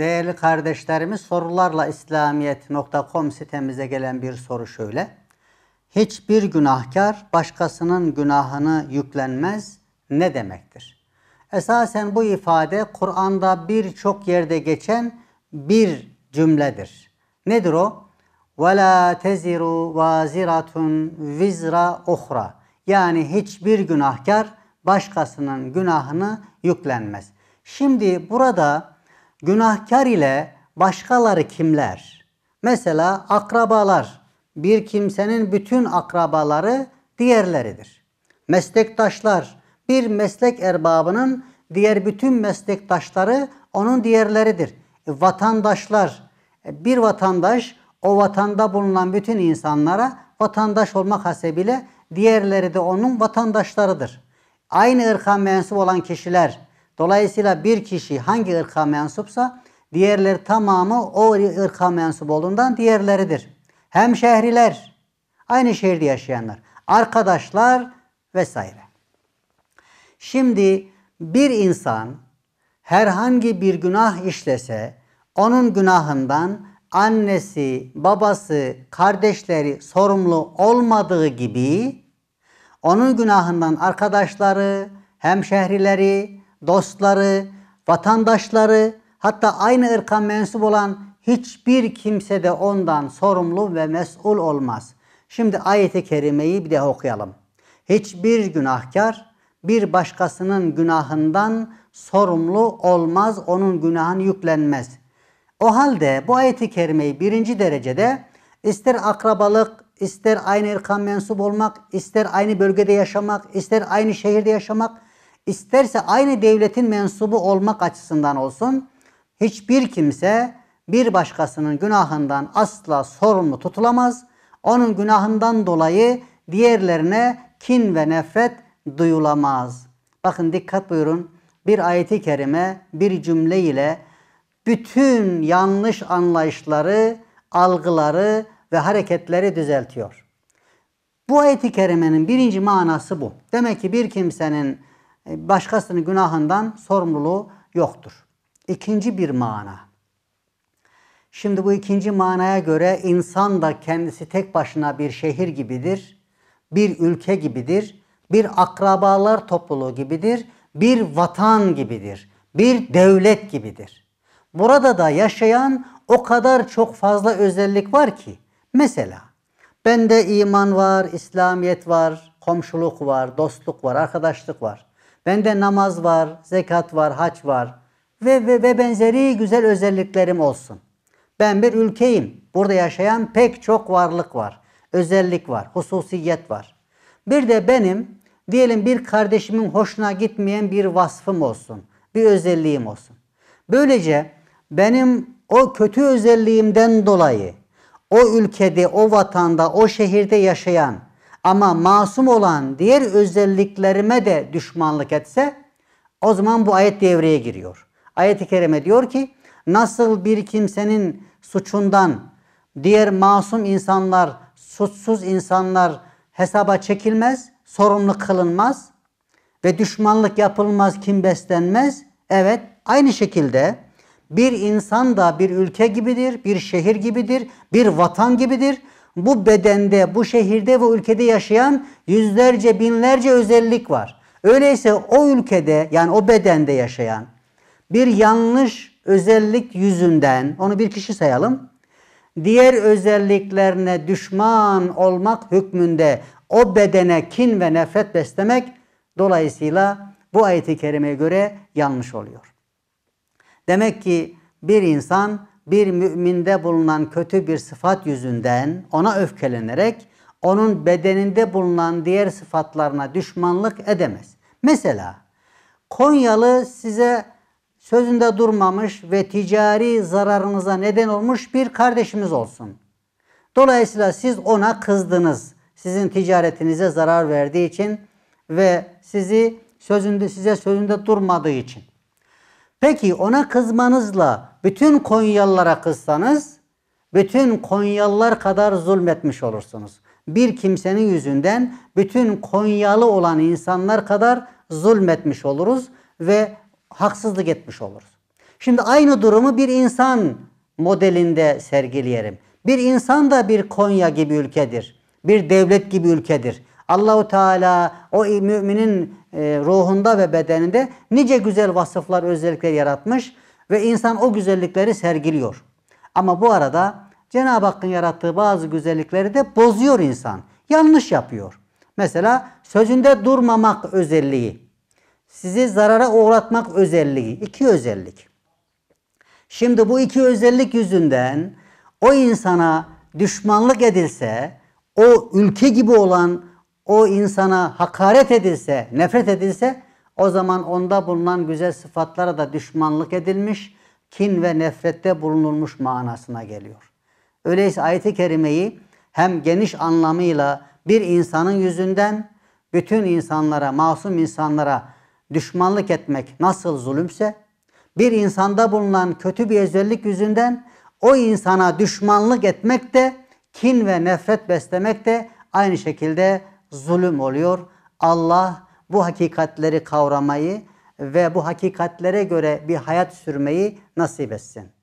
değerli kardeşlerimiz sorularla İslamiyet.com sitemize gelen bir soru şöyle. Hiçbir günahkar başkasının günahını yüklenmez ne demektir? Esasen bu ifade Kur'an'da birçok yerde geçen bir cümledir. Nedir o? وَلَا تَزِرُ وَازِرَةٌ وِزْرَ اُخْرَى Yani hiçbir günahkar başkasının günahını yüklenmez. Şimdi burada Günahkar ile başkaları kimler? Mesela akrabalar. Bir kimsenin bütün akrabaları diğerleridir. Meslektaşlar. Bir meslek erbabının diğer bütün meslektaşları onun diğerleridir. E, vatandaşlar. E, bir vatandaş o vatanda bulunan bütün insanlara vatandaş olmak hasebiyle diğerleri de onun vatandaşlarıdır. Aynı ırka mensup olan kişiler Dolayısıyla bir kişi hangi ırka mensupsa diğerler tamamı o ırka mensup olduğundan diğerleridir. Hem şehriler, aynı şehirde yaşayanlar, arkadaşlar vesaire. Şimdi bir insan herhangi bir günah işlese onun günahından annesi, babası, kardeşleri sorumlu olmadığı gibi onun günahından arkadaşları, hemşehrileri, dostları, vatandaşları, hatta aynı ırka mensup olan hiçbir kimse de ondan sorumlu ve mesul olmaz. Şimdi ayeti kerimeyi bir de okuyalım. Hiçbir günahkar bir başkasının günahından sorumlu olmaz, onun günahını yüklenmez. O halde bu ayeti kerimeyi birinci derecede ister akrabalık, ister aynı ırka mensup olmak, ister aynı bölgede yaşamak, ister aynı şehirde yaşamak isterse aynı devletin mensubu olmak açısından olsun hiçbir kimse bir başkasının günahından asla sorumlu tutulamaz. Onun günahından dolayı diğerlerine kin ve nefret duyulamaz. Bakın dikkat buyurun. Bir ayeti kerime bir cümle ile bütün yanlış anlayışları, algıları ve hareketleri düzeltiyor. Bu ayeti kerimenin birinci manası bu. Demek ki bir kimsenin e, başkasının günahından sorumluluğu yoktur. İkinci bir mana. Şimdi bu ikinci manaya göre insan da kendisi tek başına bir şehir gibidir, bir ülke gibidir, bir akrabalar topluluğu gibidir, bir vatan gibidir, bir devlet gibidir. Burada da yaşayan o kadar çok fazla özellik var ki. Mesela bende iman var, İslamiyet var, komşuluk var, dostluk var, arkadaşlık var. Bende namaz var, zekat var, haç var ve, ve, ve benzeri güzel özelliklerim olsun. Ben bir ülkeyim. Burada yaşayan pek çok varlık var. Özellik var, hususiyet var. Bir de benim diyelim bir kardeşimin hoşuna gitmeyen bir vasfım olsun. Bir özelliğim olsun. Böylece benim o kötü özelliğimden dolayı o ülkede, o vatanda, o şehirde yaşayan ama masum olan diğer özelliklerime de düşmanlık etse o zaman bu ayet devreye giriyor. Ayet-i kerime diyor ki nasıl bir kimsenin suçundan diğer masum insanlar, suçsuz insanlar hesaba çekilmez, sorumlu kılınmaz ve düşmanlık yapılmaz, kim beslenmez. Evet, aynı şekilde bir insan da bir ülke gibidir, bir şehir gibidir, bir vatan gibidir bu bedende, bu şehirde ve ülkede yaşayan yüzlerce, binlerce özellik var. Öyleyse o ülkede yani o bedende yaşayan bir yanlış özellik yüzünden onu bir kişi sayalım. Diğer özelliklerine düşman olmak hükmünde o bedene kin ve nefret beslemek dolayısıyla bu ayet-i kerimeye göre yanlış oluyor. Demek ki bir insan bir müminde bulunan kötü bir sıfat yüzünden ona öfkelenerek onun bedeninde bulunan diğer sıfatlarına düşmanlık edemez. Mesela Konyalı size sözünde durmamış ve ticari zararınıza neden olmuş bir kardeşimiz olsun. Dolayısıyla siz ona kızdınız. Sizin ticaretinize zarar verdiği için ve sizi sözünde size sözünde durmadığı için. Peki ona kızmanızla bütün Konyalılara kızsanız bütün Konyalılar kadar zulmetmiş olursunuz. Bir kimsenin yüzünden bütün Konyalı olan insanlar kadar zulmetmiş oluruz ve haksızlık etmiş oluruz. Şimdi aynı durumu bir insan modelinde sergileyelim. Bir insan da bir Konya gibi ülkedir. Bir devlet gibi ülkedir. Allahu Teala o müminin e, ruhunda ve bedeninde nice güzel vasıflar, özellikler yaratmış. Ve insan o güzellikleri sergiliyor. Ama bu arada Cenab-ı Hakk'ın yarattığı bazı güzellikleri de bozuyor insan. Yanlış yapıyor. Mesela sözünde durmamak özelliği, sizi zarara uğratmak özelliği, iki özellik. Şimdi bu iki özellik yüzünden o insana düşmanlık edilse, o ülke gibi olan o insana hakaret edilse, nefret edilse o zaman onda bulunan güzel sıfatlara da düşmanlık edilmiş, kin ve nefrette bulunulmuş manasına geliyor. Öyleyse ayeti kerimeyi hem geniş anlamıyla bir insanın yüzünden bütün insanlara, masum insanlara düşmanlık etmek nasıl zulümse, bir insanda bulunan kötü bir özellik yüzünden o insana düşmanlık etmek de, kin ve nefret beslemek de aynı şekilde zulüm oluyor. Allah bu hakikatleri kavramayı ve bu hakikatlere göre bir hayat sürmeyi nasip etsin.